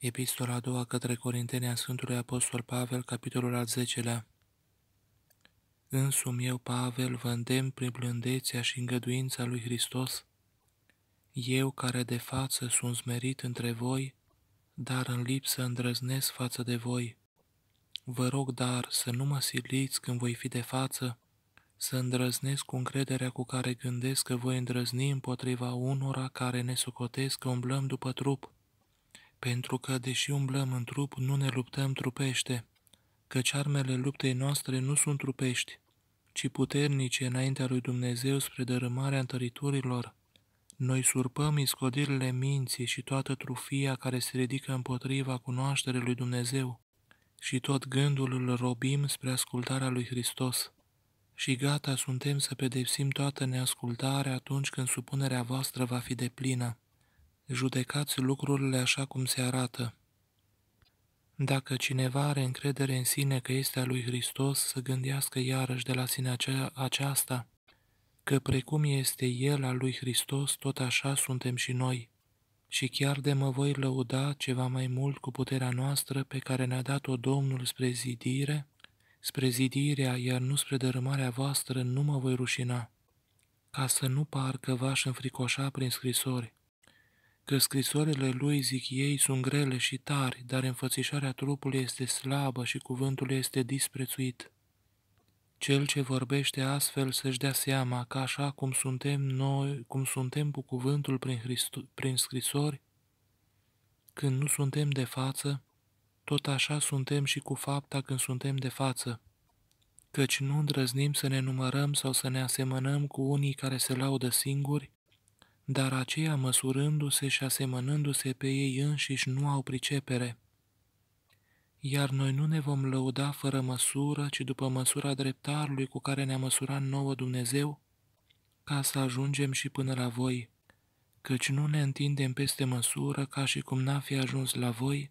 Epistola a doua către Corinteni a Sfântului Apostol Pavel, capitolul al 10-lea. Însumi eu, Pavel, vă îndemn prin blândețea și îngăduința lui Hristos, eu care de față sunt smerit între voi, dar în lipsă îndrăznesc față de voi. Vă rog, dar, să nu mă siliți când voi fi de față, să îndrăznesc cu încrederea cu care gândesc că voi îndrăzni împotriva unora care ne socotesc că umblăm după trup, pentru că, deși umblăm în trup, nu ne luptăm trupește, căci armele luptei noastre nu sunt trupești, ci puternice înaintea lui Dumnezeu spre dărâmarea întăriturilor. Noi surpăm iscodirile minții și toată trufia care se ridică împotriva cunoașterii lui Dumnezeu și tot gândul îl robim spre ascultarea lui Hristos. Și gata suntem să pedepsim toată neascultarea atunci când supunerea voastră va fi deplină judecați lucrurile așa cum se arată. Dacă cineva are încredere în sine că este a lui Hristos, să gândească iarăși de la sine acea, aceasta, că precum este El al lui Hristos, tot așa suntem și noi. Și chiar de mă voi lăuda ceva mai mult cu puterea noastră pe care ne-a dat-o Domnul spre zidire, spre zidirea, iar nu spre dărâmarea voastră, nu mă voi rușina, ca să nu par că v-aș înfricoșa prin scrisori că scrisorile lui, zic ei, sunt grele și tari, dar înfățișarea trupului este slabă și cuvântul este disprețuit. Cel ce vorbește astfel să-și dea seama că așa cum suntem noi, cum suntem cu cuvântul prin, Hristu- prin scrisori, când nu suntem de față, tot așa suntem și cu fapta când suntem de față, căci nu îndrăznim să ne numărăm sau să ne asemănăm cu unii care se laudă singuri, dar aceia măsurându-se și asemănându-se pe ei înșiși nu au pricepere. Iar noi nu ne vom lăuda fără măsură, ci după măsura dreptarului cu care ne-a măsurat nouă Dumnezeu, ca să ajungem și până la voi, căci nu ne întindem peste măsură ca și cum n-a fi ajuns la voi,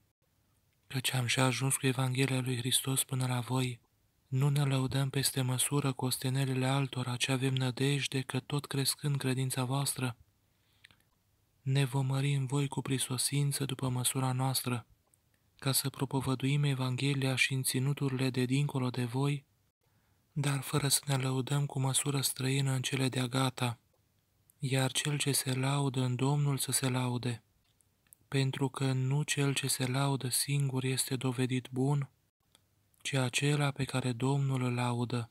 căci am și ajuns cu Evanghelia lui Hristos până la voi. Nu ne lăudăm peste măsură cu ostenelele altora, ci avem nădejde că tot crescând credința voastră, ne vom mări în voi cu prisosință după măsura noastră, ca să propovăduim Evanghelia și în ținuturile de dincolo de voi, dar fără să ne lăudăm cu măsură străină în cele de-a gata, iar cel ce se laudă în Domnul să se laude, pentru că nu cel ce se laudă singur este dovedit bun, ci acela pe care Domnul îl laudă.